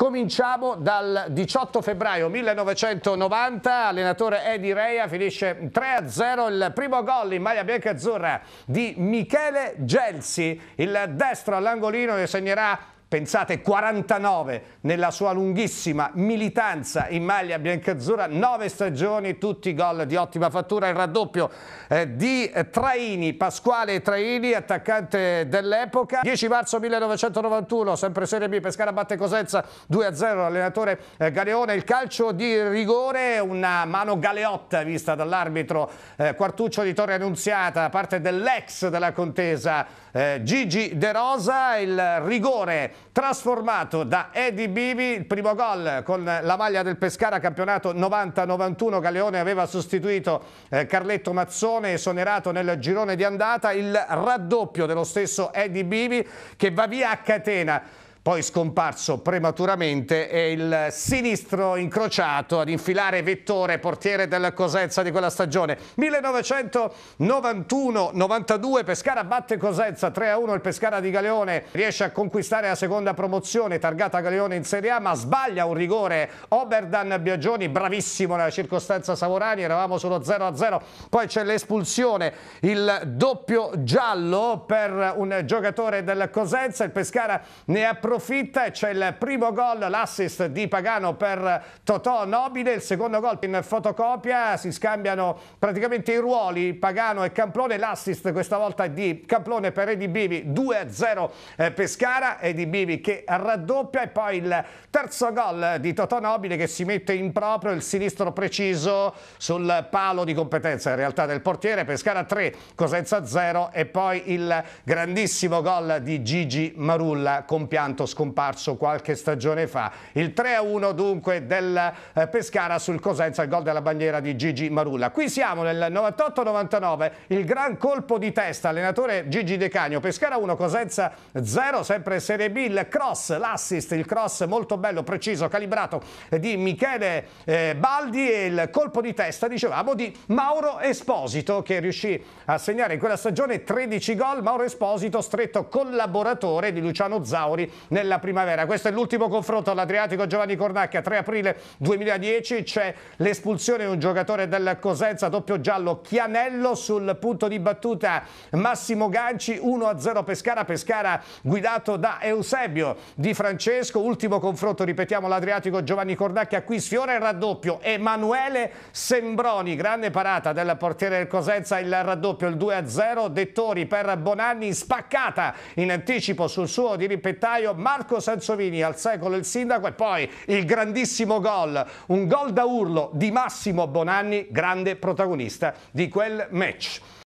Cominciamo dal 18 febbraio 1990, allenatore Edi Reia, finisce 3-0 il primo gol in maglia bianca azzurra di Michele Gelsi, il destro all'angolino che segnerà pensate 49 nella sua lunghissima militanza in maglia biancazzurra, 9 stagioni, tutti gol di ottima fattura, il raddoppio eh, di eh, Traini, Pasquale Traini, attaccante dell'epoca, 10 marzo 1991, sempre Serie B, Pescara batte Cosenza 2-0, allenatore eh, Galeone, il calcio di rigore, una mano galeotta vista dall'arbitro eh, Quartuccio di Torre Annunziata, parte dell'ex della contesa eh, Gigi De Rosa, il rigore trasformato da Edi Bivi il primo gol con la maglia del Pescara campionato 90-91, Galeone aveva sostituito eh, Carletto Mazzone esonerato nel girone di andata, il raddoppio dello stesso Edi Bivi che va via a catena poi scomparso prematuramente, è il sinistro incrociato ad infilare Vettore, portiere del Cosenza di quella stagione. 1991-92 Pescara batte Cosenza 3-1, il Pescara di Galeone riesce a conquistare la seconda promozione, targata Galeone in Serie A, ma sbaglia un rigore. Oberdan Biagioni, bravissimo nella circostanza Savorani, eravamo solo 0-0, poi c'è l'espulsione, il doppio giallo per un giocatore del Cosenza, il Pescara ne approfitta approfitta, c'è il primo gol, l'assist di Pagano per Totò Nobile, il secondo gol in fotocopia, si scambiano praticamente i ruoli, Pagano e Camplone, l'assist questa volta di Camplone per Edi Bivi, 2-0 eh, Pescara, Edi Bivi che raddoppia e poi il terzo gol di Totò Nobile che si mette in proprio il sinistro preciso sul palo di competenza in realtà del portiere, Pescara 3, Cosenza 0 e poi il grandissimo gol di Gigi Marulla compianto pertanto scomparso qualche stagione fa. Il 3-1 dunque del eh, Pescara sul Cosenza, il gol della bandiera di Gigi Marulla. Qui siamo nel 98-99, il gran colpo di testa, allenatore Gigi De Cagno, Pescara 1, Cosenza 0, sempre Serie B, il cross, l'assist, il cross molto bello, preciso, calibrato di Michele eh, Baldi e il colpo di testa, dicevamo, di Mauro Esposito che riuscì a segnare in quella stagione 13 gol, Mauro Esposito stretto collaboratore di Luciano Zauri nella primavera. Questo è l'ultimo confronto all'Adriatico Giovanni Cornacchia, 3 aprile 2010, c'è l'espulsione di un giocatore del Cosenza, doppio giallo Chianello sul punto di battuta Massimo Ganci, 1-0 Pescara, Pescara guidato da Eusebio Di Francesco, ultimo confronto, ripetiamo, l'Adriatico Giovanni Cornacchia, qui sfiora il raddoppio, Emanuele Sembroni, grande parata del portiere del Cosenza, il raddoppio, il 2-0, Dettori per Bonanni, spaccata in anticipo sul suo diripettaio Marco Sansovini al secolo il sindaco e poi il grandissimo gol, un gol da urlo di Massimo Bonanni, grande protagonista di quel match.